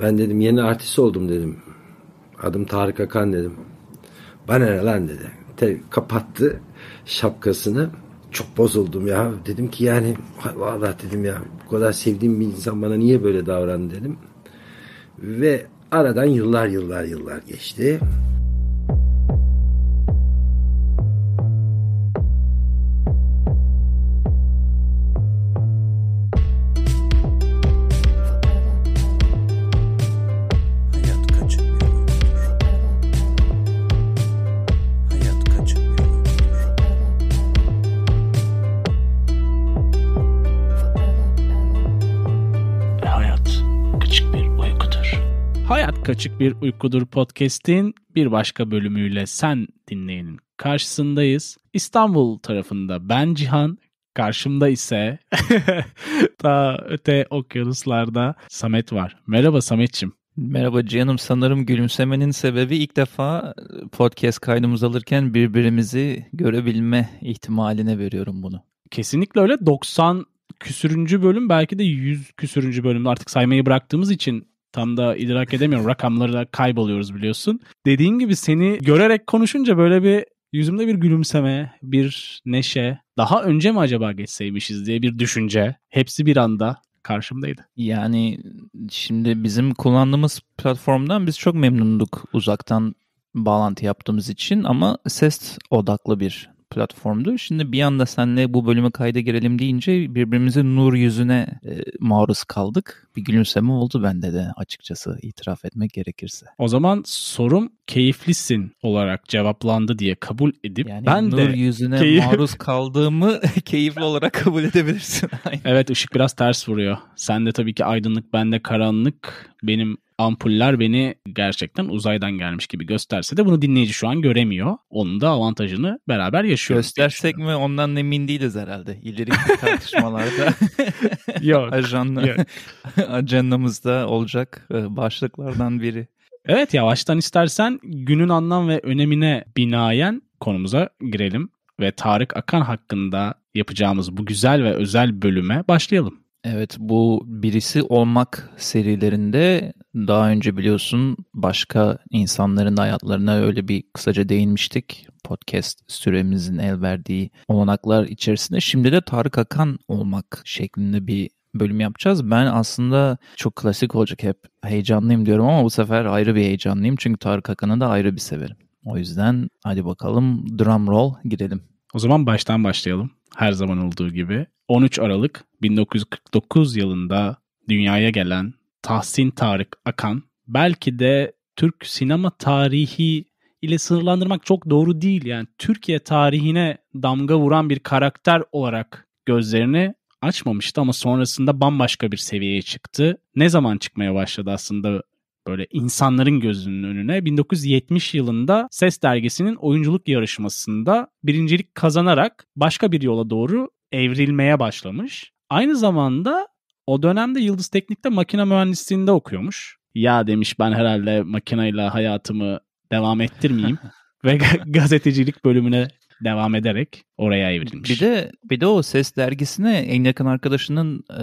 Ben dedim yeni artist oldum dedim. Adım Tarık Akan dedim. Bana ne lan dedi. Te kapattı şapkasını. Çok bozuldum ya. Dedim ki yani Allah dedim ya. Bu kadar sevdiğim bir insan bana niye böyle davrandı dedim. Ve aradan yıllar yıllar yıllar geçti. Hayat Kaçık Bir Uykudur podcast'in bir başka bölümüyle sen dinleyenin karşısındayız. İstanbul tarafında ben Cihan, karşımda ise daha öte okyanuslarda Samet var. Merhaba Sametçim. Merhaba Cihan'ım. Sanırım gülümsemenin sebebi ilk defa e, podcast kaydımız alırken birbirimizi görebilme ihtimaline veriyorum bunu. Kesinlikle öyle. 90 küsürüncü bölüm belki de 100 küsürüncü bölümde artık saymayı bıraktığımız için tam da idrak edemiyorum. da kayboluyoruz biliyorsun. Dediğin gibi seni görerek konuşunca böyle bir yüzümde bir gülümseme, bir neşe. Daha önce mi acaba geçseymişiz diye bir düşünce. Hepsi bir anda karşımdaydı. Yani şimdi bizim kullandığımız platformdan biz çok memnunduk uzaktan bağlantı yaptığımız için ama ses odaklı bir platformdu. Şimdi bir anda senle bu bölüme kayda girelim deyince birbirimizin nur yüzüne e, maruz kaldık. Bir gülümseme oldu bende de açıkçası itiraf etmek gerekirse. O zaman sorum keyiflisin olarak cevaplandı diye kabul edip yani ben nur de yüzüne keyif... maruz kaldığımı keyifli olarak kabul edebilirsin. evet ışık biraz ters vuruyor. Sen de tabii ki aydınlık, ben de karanlık benim ampuller beni gerçekten uzaydan gelmiş gibi gösterse de bunu dinleyici şu an göremiyor. Onun da avantajını beraber yaşıyor. Göstersek mi ondan emin değiliz herhalde. İleriki tartışmalarda yok, ajanda, yok. ajandamızda olacak e, başlıklardan biri. Evet yavaştan istersen günün anlam ve önemine binaen konumuza girelim ve Tarık Akan hakkında yapacağımız bu güzel ve özel bölüme başlayalım. Evet bu birisi olmak serilerinde daha önce biliyorsun başka insanların hayatlarına öyle bir kısaca değinmiştik. Podcast süremizin el verdiği olanaklar içerisinde şimdi de Tarık Akan olmak şeklinde bir bölüm yapacağız. Ben aslında çok klasik olacak hep heyecanlıyım diyorum ama bu sefer ayrı bir heyecanlıyım. Çünkü Tarık Akan'ı da ayrı bir severim. O yüzden hadi bakalım drum roll gidelim. O zaman baştan başlayalım. Her zaman olduğu gibi. 13 Aralık 1949 yılında dünyaya gelen Tahsin Tarık Akan belki de Türk sinema tarihi ile sınırlandırmak çok doğru değil. Yani Türkiye tarihine damga vuran bir karakter olarak gözlerini açmamıştı ama sonrasında bambaşka bir seviyeye çıktı. Ne zaman çıkmaya başladı aslında böyle insanların gözünün önüne 1970 yılında Ses dergisinin oyunculuk yarışmasında birincilik kazanarak başka bir yola doğru evrilmeye başlamış. Aynı zamanda o dönemde Yıldız Teknik'te makine mühendisliğinde okuyormuş. Ya demiş ben herhalde makineyle hayatımı devam ettirmeyeyim ve gazetecilik bölümüne devam ederek oraya evrilmiş. Bir de bir de o ses dergisine en yakın arkadaşının e,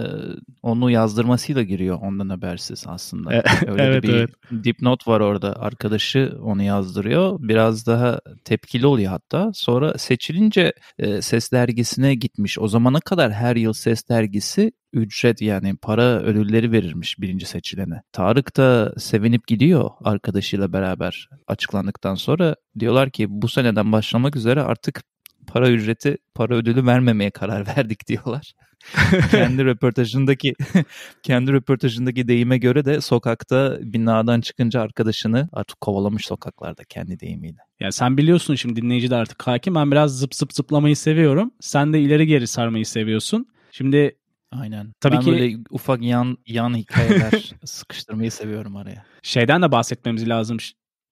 onu yazdırmasıyla giriyor ondan habersiz aslında. E, Öyle evet, bir evet. dipnot var orada. Arkadaşı onu yazdırıyor. Biraz daha tepkili oluyor hatta. Sonra seçilince e, ses dergisine gitmiş. O zamana kadar her yıl ses dergisi ücret yani para ödülleri verirmiş birinci seçilene. Tarık da sevinip gidiyor arkadaşıyla beraber açıklandıktan sonra. Diyorlar ki bu seneden başlamak üzere artık para ücreti, para ödülü vermemeye karar verdik diyorlar. kendi röportajındaki kendi röportajındaki deyime göre de sokakta binadan çıkınca arkadaşını artık kovalamış sokaklarda kendi deyimiyle. Ya sen biliyorsun şimdi dinleyici de artık hakim. Ben biraz zıp zıp zıplamayı seviyorum. Sen de ileri geri sarmayı seviyorsun. Şimdi Aynen. Tabii ben ki böyle ufak yan yan hikayeler sıkıştırmayı seviyorum araya. Şeyden de bahsetmemiz lazım.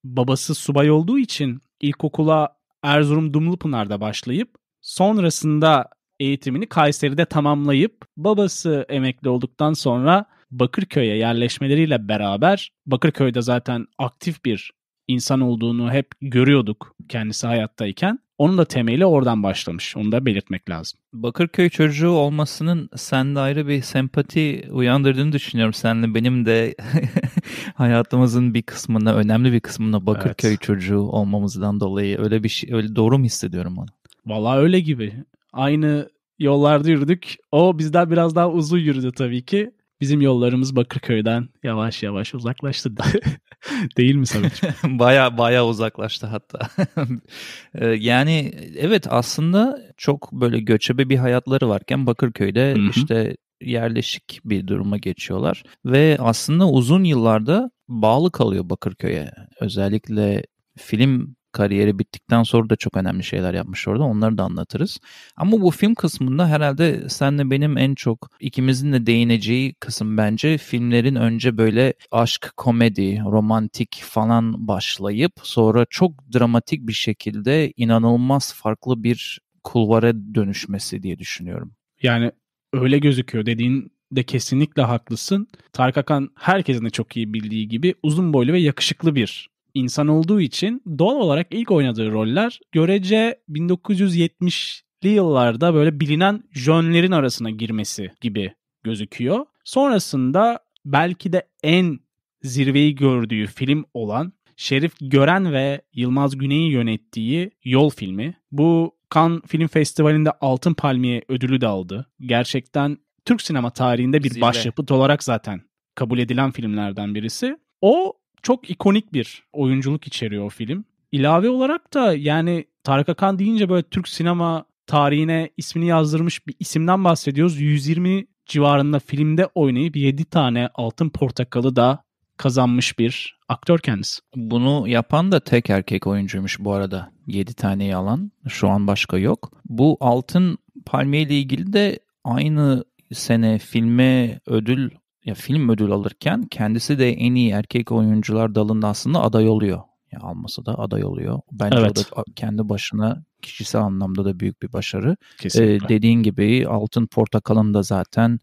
Babası subay olduğu için ilkokula Erzurum Dumlupınar'da başlayıp sonrasında eğitimini Kayseri'de tamamlayıp babası emekli olduktan sonra Bakırköy'e yerleşmeleriyle beraber Bakırköy'de zaten aktif bir insan olduğunu hep görüyorduk kendisi hayattayken. Onun da temeli oradan başlamış. Onu da belirtmek lazım. Bakırköy çocuğu olmasının sende ayrı bir sempati uyandırdığını düşünüyorum. Senle benim de hayatımızın bir kısmına, önemli bir kısmına Bakırköy evet. çocuğu olmamızdan dolayı öyle bir şey, öyle doğru mu hissediyorum onu? Valla öyle gibi. Aynı yollarda yürüdük. O bizden biraz daha uzun yürüdü tabii ki. Bizim yollarımız Bakırköy'den yavaş yavaş uzaklaştı. Değil mi Samet'ciğim? baya baya uzaklaştı hatta. Ee, yani evet aslında çok böyle göçebe bir hayatları varken Bakırköy'de Hı-hı. işte yerleşik bir duruma geçiyorlar ve aslında uzun yıllarda bağlı kalıyor Bakırköy'e. Özellikle film kariyeri bittikten sonra da çok önemli şeyler yapmış orada. Onları da anlatırız. Ama bu film kısmında herhalde senle benim en çok ikimizin de değineceği kısım bence filmlerin önce böyle aşk, komedi, romantik falan başlayıp sonra çok dramatik bir şekilde inanılmaz farklı bir kulvara dönüşmesi diye düşünüyorum. Yani öyle gözüküyor dediğin de kesinlikle haklısın. Tarık Akan herkesin de çok iyi bildiği gibi uzun boylu ve yakışıklı bir insan olduğu için doğal olarak ilk oynadığı roller görece 1970'li yıllarda böyle bilinen jönlerin arasına girmesi gibi gözüküyor. Sonrasında belki de en zirveyi gördüğü film olan Şerif Gören ve Yılmaz Güney'in yönettiği Yol filmi. Bu kan Film Festivali'nde Altın Palmiye ödülü de aldı. Gerçekten Türk sinema tarihinde bir Zirve. başyapıt olarak zaten kabul edilen filmlerden birisi. O çok ikonik bir oyunculuk içeriyor o film. İlave olarak da yani Tarık Akan deyince böyle Türk sinema tarihine ismini yazdırmış bir isimden bahsediyoruz. 120 civarında filmde oynayıp 7 tane altın portakalı da kazanmış bir aktör kendisi. Bunu yapan da tek erkek oyuncuymuş bu arada. 7 tane yalan. Şu an başka yok. Bu altın palmiye ile ilgili de aynı sene filme ödül ya film ödül alırken kendisi de en iyi erkek oyuncular dalında aslında aday oluyor. Ya alması da aday oluyor. Bence evet. o da kendi başına kişisel anlamda da büyük bir başarı. Ee, dediğin gibi Altın Portakal'ın da zaten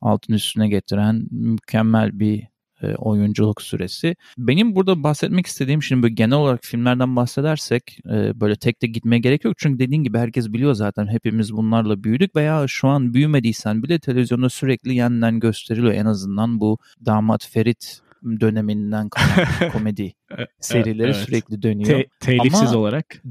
altın üstüne getiren mükemmel bir e, oyunculuk süresi. Benim burada bahsetmek istediğim şimdi böyle genel olarak filmlerden bahsedersek e, böyle tek de gitmeye gerek yok. Çünkü dediğin gibi herkes biliyor zaten hepimiz bunlarla büyüdük veya şu an büyümediysen bile televizyonda sürekli yeniden gösteriliyor en azından bu damat Ferit döneminden kalan komedi e, serileri evet. sürekli dönüyor. Te- telifsiz ama, olarak.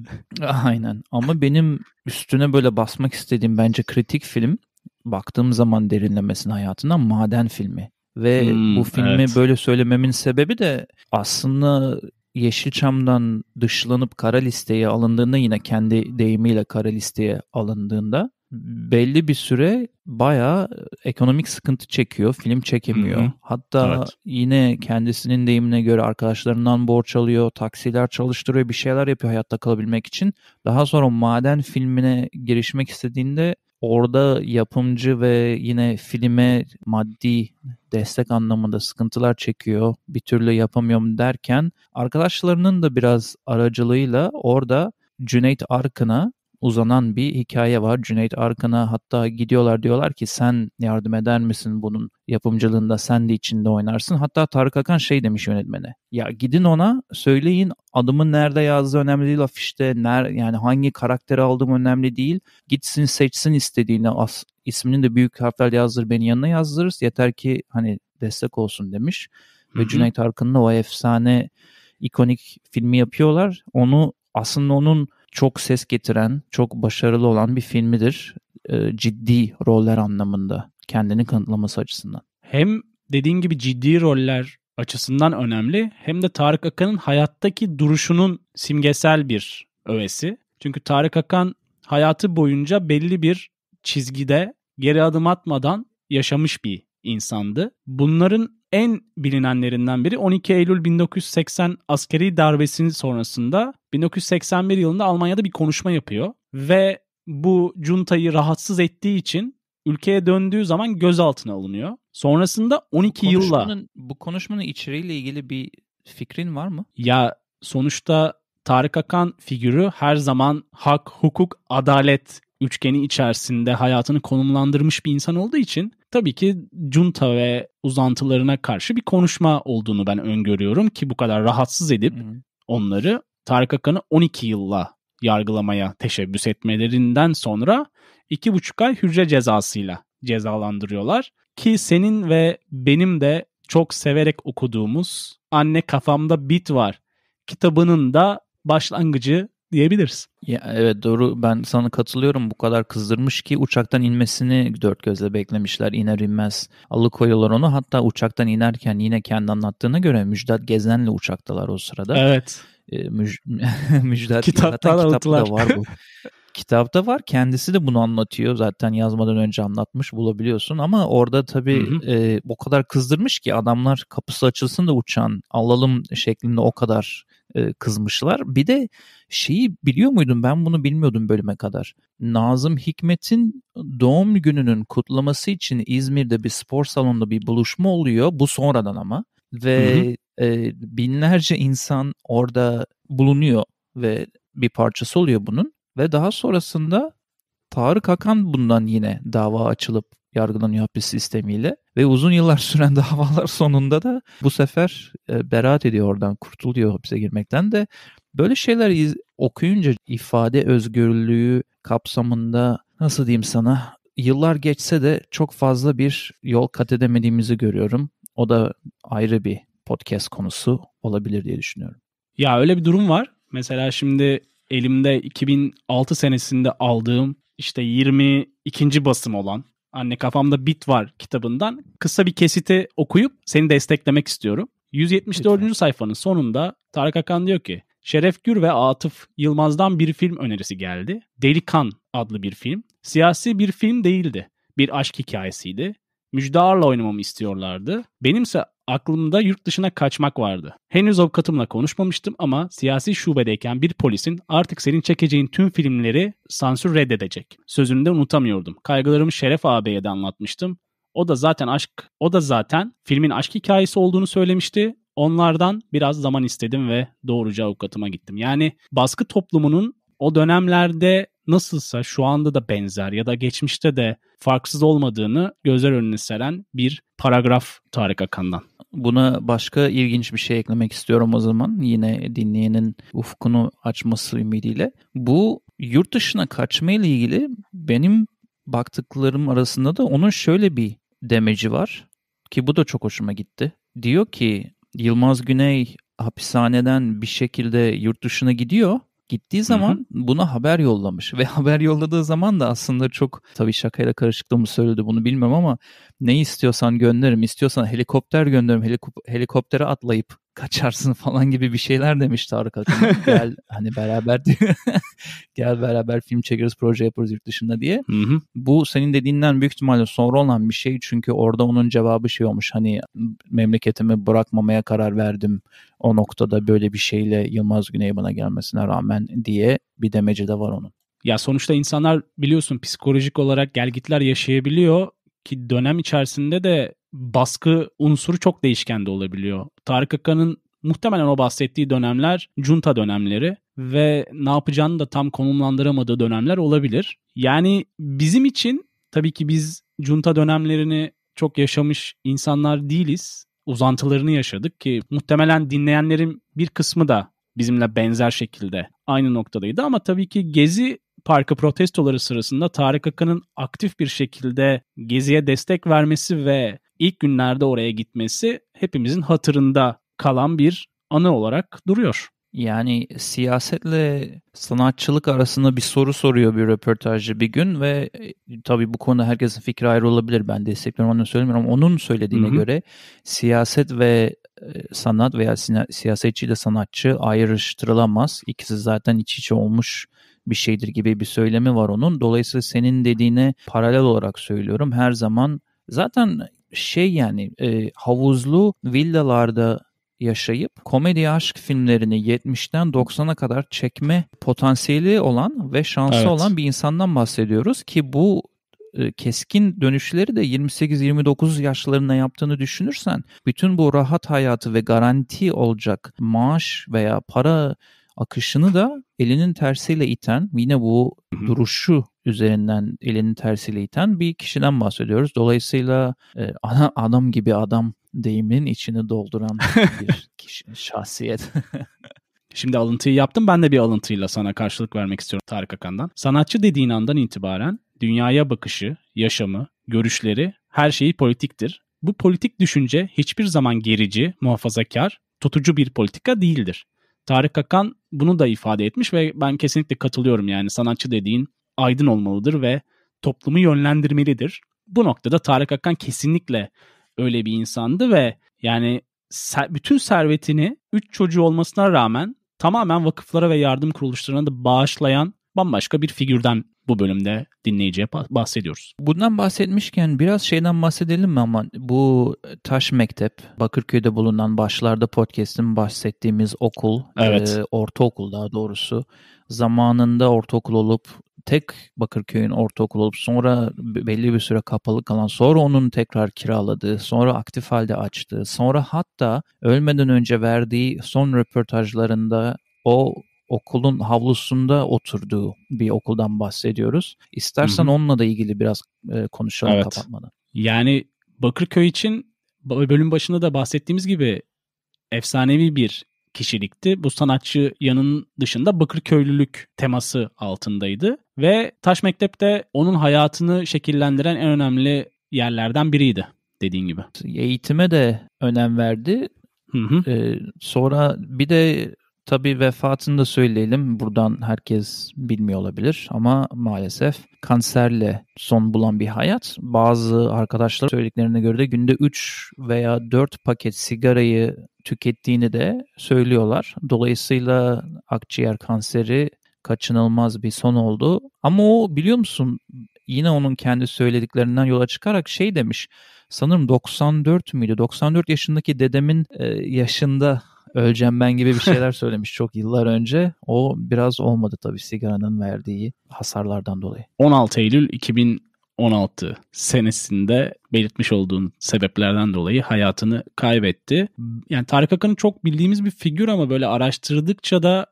Aynen ama benim üstüne böyle basmak istediğim bence kritik film baktığım zaman derinlemesine hayatına maden filmi. Ve hmm, bu filmi evet. böyle söylememin sebebi de aslında Yeşilçam'dan dışlanıp kara listeye alındığında yine kendi deyimiyle kara listeye alındığında belli bir süre baya ekonomik sıkıntı çekiyor. Film çekemiyor. Hı hı. Hatta evet. yine kendisinin deyimine göre arkadaşlarından borç alıyor, taksiler çalıştırıyor, bir şeyler yapıyor hayatta kalabilmek için. Daha sonra maden filmine girişmek istediğinde orada yapımcı ve yine filme maddi destek anlamında sıkıntılar çekiyor. Bir türlü yapamıyorum derken arkadaşlarının da biraz aracılığıyla orada Cüneyt Arkın'a uzanan bir hikaye var. Cüneyt Arkan'a hatta gidiyorlar diyorlar ki sen yardım eder misin bunun yapımcılığında sen de içinde oynarsın. Hatta Tarık Akan şey demiş yönetmene. Ya gidin ona söyleyin adımın nerede yazdığı önemli değil afişte. Ner, yani hangi karakteri aldım önemli değil. Gitsin seçsin istediğini as, ismini de büyük harflerle yazdır beni yanına yazdırırız. Yeter ki hani destek olsun demiş. Hı hı. Ve Cüneyt Arkın'la o efsane ikonik filmi yapıyorlar. Onu aslında onun çok ses getiren, çok başarılı olan bir filmidir. Ee, ciddi roller anlamında kendini kanıtlaması açısından. Hem dediğin gibi ciddi roller açısından önemli hem de Tarık Akan'ın hayattaki duruşunun simgesel bir övesi. Çünkü Tarık Akan hayatı boyunca belli bir çizgide geri adım atmadan yaşamış bir insandı. Bunların en bilinenlerinden biri 12 Eylül 1980 askeri darbesinin sonrasında 1981 yılında Almanya'da bir konuşma yapıyor ve bu junta'yı rahatsız ettiği için ülkeye döndüğü zaman gözaltına alınıyor. Sonrasında 12 bu yılla bu konuşmanın içeriğiyle ilgili bir fikrin var mı? Ya sonuçta Tarık Akan figürü her zaman hak, hukuk, adalet üçgeni içerisinde hayatını konumlandırmış bir insan olduğu için tabii ki junta ve uzantılarına karşı bir konuşma olduğunu ben öngörüyorum ki bu kadar rahatsız edip onları Tarık Akan'ı 12 yılla yargılamaya teşebbüs etmelerinden sonra 2,5 ay hücre cezasıyla cezalandırıyorlar. Ki senin ve benim de çok severek okuduğumuz Anne Kafamda Bit Var kitabının da başlangıcı diyebiliriz. Ya, evet doğru ben sana katılıyorum bu kadar kızdırmış ki uçaktan inmesini dört gözle beklemişler iner inmez alıkoyuyorlar onu hatta uçaktan inerken yine kendi anlattığına göre Müjdat Gezen'le uçaktalar o sırada. Evet. E, müj Müjdat kitapta da, kitapta da var bu. kitapta var. Kendisi de bunu anlatıyor. Zaten yazmadan önce anlatmış bulabiliyorsun ama orada tabii hı hı. E, o kadar kızdırmış ki adamlar kapısı açılsın da uçan alalım şeklinde o kadar e, kızmışlar. Bir de şeyi biliyor muydun? ben bunu bilmiyordum bölüme kadar. Nazım Hikmet'in doğum gününün kutlaması için İzmir'de bir spor salonunda bir buluşma oluyor. Bu sonradan ama ve E, binlerce insan orada bulunuyor ve bir parçası oluyor bunun ve daha sonrasında Tarık Akan bundan yine dava açılıp yargılanıyor hapis sistemiyle ve uzun yıllar süren davalar sonunda da bu sefer e, beraat ediyor oradan kurtuluyor hapise girmekten de böyle şeyler iz- okuyunca ifade özgürlüğü kapsamında nasıl diyeyim sana yıllar geçse de çok fazla bir yol kat edemediğimizi görüyorum. O da ayrı bir podcast konusu olabilir diye düşünüyorum. Ya öyle bir durum var. Mesela şimdi elimde 2006 senesinde aldığım işte 22. basım olan Anne Kafamda Bit Var kitabından kısa bir kesiti okuyup seni desteklemek istiyorum. 174. Lütfen. sayfanın sonunda Tarık Akan diyor ki Şeref Gür ve Atıf Yılmaz'dan bir film önerisi geldi. Delikan adlı bir film. Siyasi bir film değildi. Bir aşk hikayesiydi. Müjdar'la oynamamı istiyorlardı. Benimse aklımda yurt dışına kaçmak vardı. Henüz avukatımla konuşmamıştım ama siyasi şubedeyken bir polisin artık senin çekeceğin tüm filmleri sansür reddedecek. Sözünü de unutamıyordum. Kaygılarımı Şeref ağabeye de anlatmıştım. O da zaten aşk, o da zaten filmin aşk hikayesi olduğunu söylemişti. Onlardan biraz zaman istedim ve doğruca avukatıma gittim. Yani baskı toplumunun o dönemlerde nasılsa şu anda da benzer ya da geçmişte de farksız olmadığını gözler önüne seren bir paragraf Tarık Akan'dan. Buna başka ilginç bir şey eklemek istiyorum o zaman. Yine dinleyenin ufkunu açması ümidiyle. Bu yurt dışına kaçma ile ilgili benim baktıklarım arasında da onun şöyle bir demeci var ki bu da çok hoşuma gitti. Diyor ki Yılmaz Güney hapishaneden bir şekilde yurt dışına gidiyor Gittiği zaman Hı-hı. buna haber yollamış ve haber yolladığı zaman da aslında çok tabii şakayla karışıklığı mı söyledi bunu bilmem ama ne istiyorsan gönderirim, istiyorsan helikopter gönderirim, helikop- helikoptere atlayıp kaçarsın falan gibi bir şeyler demişti arkadaşım. gel hani beraber diyor. gel beraber film çekeriz, proje yaparız yurt dışında diye. Hı hı. Bu senin dediğinden büyük ihtimalle sonra olan bir şey. Çünkü orada onun cevabı şey olmuş. Hani memleketimi bırakmamaya karar verdim. O noktada böyle bir şeyle Yılmaz Güney bana gelmesine rağmen diye bir demeci de var onun. Ya sonuçta insanlar biliyorsun psikolojik olarak gelgitler yaşayabiliyor ki dönem içerisinde de baskı unsuru çok değişken de olabiliyor. Tarık Akkan'ın muhtemelen o bahsettiği dönemler junta dönemleri ve ne yapacağını da tam konumlandıramadığı dönemler olabilir. Yani bizim için tabii ki biz junta dönemlerini çok yaşamış insanlar değiliz. Uzantılarını yaşadık ki muhtemelen dinleyenlerin bir kısmı da bizimle benzer şekilde aynı noktadaydı ama tabii ki Gezi Parkı protestoları sırasında Tarık Akın'ın aktif bir şekilde Gezi'ye destek vermesi ve ilk günlerde oraya gitmesi hepimizin hatırında kalan bir anı olarak duruyor. Yani siyasetle sanatçılık arasında bir soru soruyor bir röportajcı bir gün ve e, tabii bu konuda herkesin fikri ayrı olabilir. Ben destekliyorum onu söylemiyorum onun söylediğine Hı-hı. göre siyaset ve e, sanat veya siyasetçi ile sanatçı ayrıştırılamaz. İkisi zaten iç içe olmuş bir şeydir gibi bir söylemi var onun. Dolayısıyla senin dediğine paralel olarak söylüyorum. Her zaman zaten şey yani e, havuzlu villalarda yaşayıp komedi aşk filmlerini 70'ten 90'a kadar çekme potansiyeli olan ve şansı evet. olan bir insandan bahsediyoruz ki bu e, keskin dönüşleri de 28-29 yaşlarında yaptığını düşünürsen bütün bu rahat hayatı ve garanti olacak maaş veya para akışını da elinin tersiyle iten yine bu duruşu üzerinden elinin tersiyle iten bir kişiden bahsediyoruz. Dolayısıyla e, ana, adam gibi adam deyiminin içini dolduran bir kişi, şahsiyet. Şimdi alıntıyı yaptım. Ben de bir alıntıyla sana karşılık vermek istiyorum Tarık Akan'dan. Sanatçı dediğin andan itibaren dünyaya bakışı, yaşamı, görüşleri, her şeyi politiktir. Bu politik düşünce hiçbir zaman gerici, muhafazakar, tutucu bir politika değildir. Tarık Akan bunu da ifade etmiş ve ben kesinlikle katılıyorum yani sanatçı dediğin aydın olmalıdır ve toplumu yönlendirmelidir. Bu noktada Tarık Akkan kesinlikle öyle bir insandı ve yani bütün servetini 3 çocuğu olmasına rağmen tamamen vakıflara ve yardım kuruluşlarına da bağışlayan bambaşka bir figürden bu bölümde dinleyiciye bahsediyoruz. Bundan bahsetmişken biraz şeyden bahsedelim mi ama bu Taş Mektep, Bakırköy'de bulunan başlarda podcast'in bahsettiğimiz okul, evet. e, ortaokul daha doğrusu zamanında ortaokul olup tek Bakırköy'ün ortaokul olup sonra belli bir süre kapalı kalan, sonra onun tekrar kiraladığı, sonra aktif halde açtığı, sonra hatta ölmeden önce verdiği son röportajlarında o okulun havlusunda oturduğu bir okuldan bahsediyoruz. İstersen Hı-hı. onunla da ilgili biraz e, konuşalım evet. kapatmadan. Yani Bakırköy için bölüm başında da bahsettiğimiz gibi efsanevi bir kişilikti. Bu sanatçı yanın dışında Bakırköylülük teması altındaydı ve Taş Mektep de onun hayatını şekillendiren en önemli yerlerden biriydi dediğin gibi. Eğitime de önem verdi. Hı hı. Ee, sonra bir de Tabii vefatını da söyleyelim. Buradan herkes bilmiyor olabilir ama maalesef kanserle son bulan bir hayat. Bazı arkadaşlar söylediklerine göre de günde 3 veya 4 paket sigarayı tükettiğini de söylüyorlar. Dolayısıyla akciğer kanseri kaçınılmaz bir son oldu. Ama o biliyor musun yine onun kendi söylediklerinden yola çıkarak şey demiş. Sanırım 94 müydü? 94 yaşındaki dedemin e, yaşında öleceğim ben gibi bir şeyler söylemiş çok yıllar önce. O biraz olmadı tabii sigaranın verdiği hasarlardan dolayı. 16 Eylül 2016 senesinde belirtmiş olduğun sebeplerden dolayı hayatını kaybetti. Yani Tarık Akın'ın çok bildiğimiz bir figür ama böyle araştırdıkça da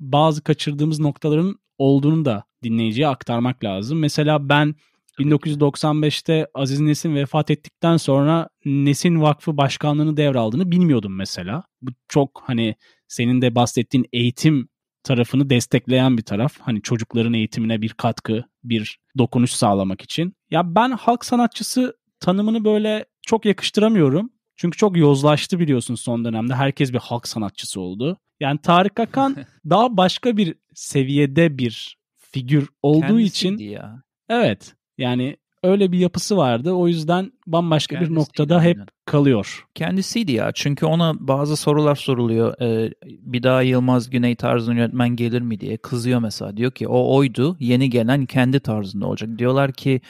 bazı kaçırdığımız noktaların olduğunu da dinleyiciye aktarmak lazım. Mesela ben 1995'te Aziz Nesin vefat ettikten sonra Nesin Vakfı başkanlığını devraldığını bilmiyordum mesela. Bu çok hani senin de bahsettiğin eğitim tarafını destekleyen bir taraf. Hani çocukların eğitimine bir katkı, bir dokunuş sağlamak için. Ya ben halk sanatçısı tanımını böyle çok yakıştıramıyorum. Çünkü çok yozlaştı biliyorsun son dönemde. Herkes bir halk sanatçısı oldu. Yani Tarık Akan daha başka bir seviyede bir figür olduğu Kendisiydi için ya. Evet. Yani öyle bir yapısı vardı. O yüzden bambaşka Kendisiydi bir noktada aynen. hep kalıyor. Kendisiydi ya. Çünkü ona bazı sorular soruluyor. Ee, bir daha Yılmaz Güney tarzında yönetmen gelir mi diye kızıyor mesela. Diyor ki o oydu. Yeni gelen kendi tarzında olacak. Diyorlar ki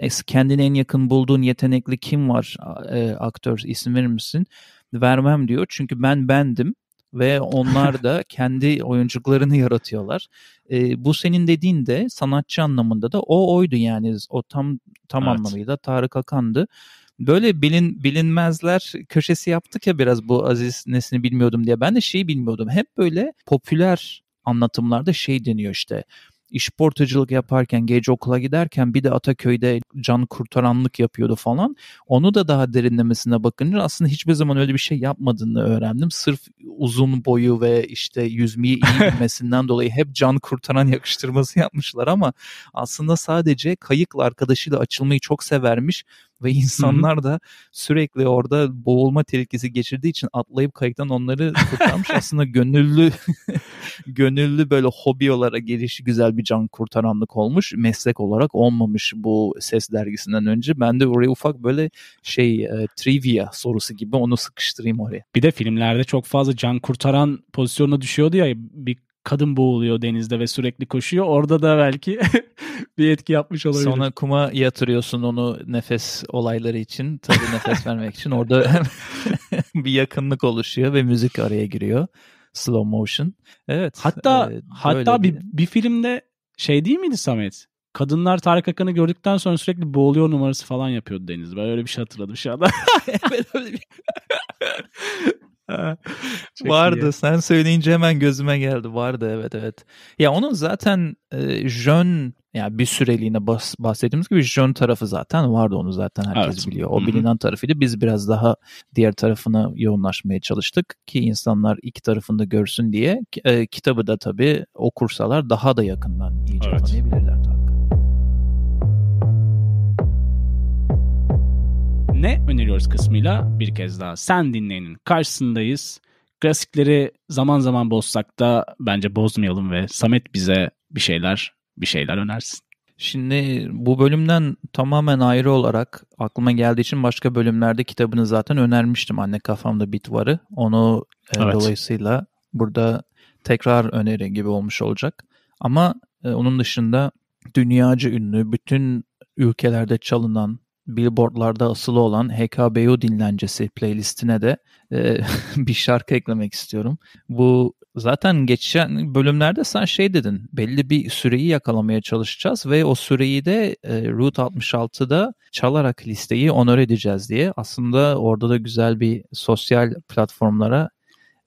e, kendine en yakın bulduğun yetenekli kim var e, aktör isim verir misin? Vermem diyor. Çünkü ben bendim ve onlar da kendi oyuncuklarını yaratıyorlar. E, bu senin dediğin de sanatçı anlamında da o oydu yani o tam tam evet. anlamıyla Tarık Akan'dı. Böyle bilin bilinmezler köşesi yaptık ya biraz bu Aziz nesini bilmiyordum diye. Ben de şeyi bilmiyordum. Hep böyle popüler anlatımlarda şey deniyor işte işportacılık yaparken, gece okula giderken bir de Ataköy'de can kurtaranlık yapıyordu falan. Onu da daha derinlemesine bakınca aslında hiçbir zaman öyle bir şey yapmadığını öğrendim. Sırf uzun boyu ve işte yüzmeyi iyi bilmesinden dolayı hep can kurtaran yakıştırması yapmışlar ama aslında sadece kayıkla arkadaşıyla açılmayı çok severmiş ve insanlar da sürekli orada boğulma tehlikesi geçirdiği için atlayıp kayıktan onları kurtarmış. Aslında gönüllü gönüllü böyle hobi olarak gelişi güzel bir can kurtaranlık olmuş. Meslek olarak olmamış bu ses dergisinden önce. Ben de oraya ufak böyle şey e, trivia sorusu gibi onu sıkıştırayım oraya. Bir de filmlerde çok fazla can kurtaran pozisyonuna düşüyordu ya bir kadın boğuluyor denizde ve sürekli koşuyor. Orada da belki bir etki yapmış olabilir. Sonra kuma yatırıyorsun onu nefes olayları için. Tabii nefes vermek için. Orada bir yakınlık oluşuyor ve müzik araya giriyor. Slow motion. Evet. Hatta e, hatta bir, bir filmde şey değil miydi Samet? Kadınlar Tarık Akan'ı gördükten sonra sürekli boğuluyor numarası falan yapıyordu Deniz. Ben öyle bir şey hatırladım şu anda. vardı sen söyleyince hemen gözüme geldi. Vardı evet evet. Ya onun zaten e, Jön yani bir süreliğine bas, bahsettiğimiz gibi Jön tarafı zaten vardı onu zaten herkes evet. biliyor. O bilinen tarafıydı. Biz biraz daha diğer tarafına yoğunlaşmaya çalıştık ki insanlar iki tarafını da görsün diye. E, kitabı da tabii okursalar daha da yakından iyice evet. anlayabilirler. Tabii. ne öneriyoruz kısmıyla bir kez daha sen dinleyenin karşısındayız. Klasikleri zaman zaman bozsak da bence bozmayalım ve Samet bize bir şeyler bir şeyler önersin. Şimdi bu bölümden tamamen ayrı olarak aklıma geldiği için başka bölümlerde kitabını zaten önermiştim Anne Kafamda Bit Var'ı. Onu e, evet. dolayısıyla burada tekrar öneri gibi olmuş olacak. Ama e, onun dışında dünyaca ünlü bütün ülkelerde çalınan billboardlarda asılı olan HKBU dinlencesi playlistine de e, bir şarkı eklemek istiyorum. Bu zaten geçen bölümlerde sen şey dedin belli bir süreyi yakalamaya çalışacağız ve o süreyi de e, Route 66'da çalarak listeyi onör edeceğiz diye. Aslında orada da güzel bir sosyal platformlara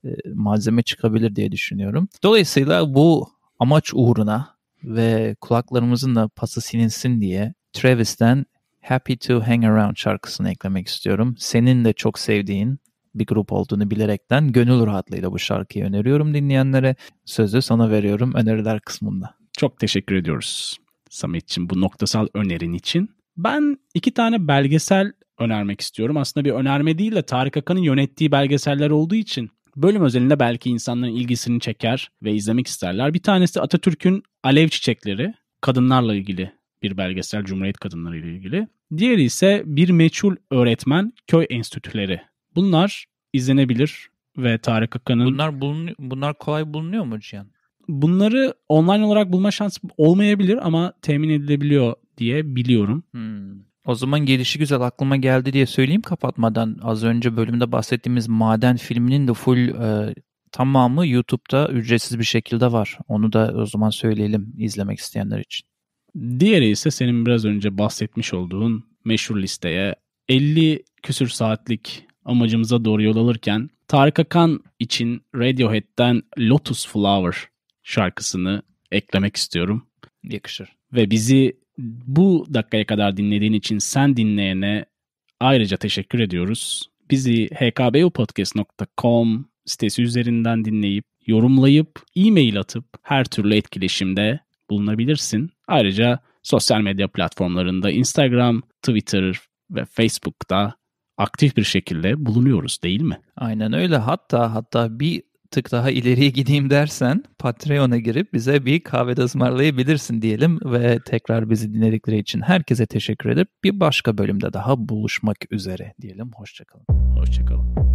e, malzeme çıkabilir diye düşünüyorum. Dolayısıyla bu amaç uğruna ve kulaklarımızın da pası sininsin diye Travis'ten Happy to Hang Around şarkısını eklemek istiyorum. Senin de çok sevdiğin bir grup olduğunu bilerekten gönül rahatlığıyla bu şarkıyı öneriyorum dinleyenlere. Sözü sana veriyorum öneriler kısmında. Çok teşekkür ediyoruz Samet'ciğim bu noktasal önerin için. Ben iki tane belgesel önermek istiyorum. Aslında bir önerme değil de Tarık Akan'ın yönettiği belgeseller olduğu için bölüm özelinde belki insanların ilgisini çeker ve izlemek isterler. Bir tanesi Atatürk'ün Alev Çiçekleri kadınlarla ilgili bir belgesel Cumhuriyet kadınları ile ilgili. Diğeri ise Bir Meçhul Öğretmen Köy Enstitüleri. Bunlar izlenebilir ve Tarık Akkan'ın... Bunlar, bulun, bunlar kolay bulunuyor mu Cihan? Bunları online olarak bulma şansı olmayabilir ama temin edilebiliyor diye biliyorum. Hmm. O zaman gelişi güzel aklıma geldi diye söyleyeyim kapatmadan. Az önce bölümde bahsettiğimiz Maden filminin de full e, tamamı YouTube'da ücretsiz bir şekilde var. Onu da o zaman söyleyelim izlemek isteyenler için. Diğeri ise senin biraz önce bahsetmiş olduğun meşhur listeye 50 küsür saatlik amacımıza doğru yol alırken Tarık Akan için Radiohead'den Lotus Flower şarkısını eklemek istiyorum. Yakışır. Ve bizi bu dakikaya kadar dinlediğin için sen dinleyene ayrıca teşekkür ediyoruz. Bizi hkbopodcast.com sitesi üzerinden dinleyip, yorumlayıp, e-mail atıp her türlü etkileşimde bulunabilirsin. Ayrıca sosyal medya platformlarında Instagram, Twitter ve Facebook'ta aktif bir şekilde bulunuyoruz değil mi? Aynen öyle. Hatta hatta bir tık daha ileriye gideyim dersen Patreon'a girip bize bir kahve de ısmarlayabilirsin diyelim ve tekrar bizi dinledikleri için herkese teşekkür edip bir başka bölümde daha buluşmak üzere diyelim. Hoşçakalın. Hoşçakalın.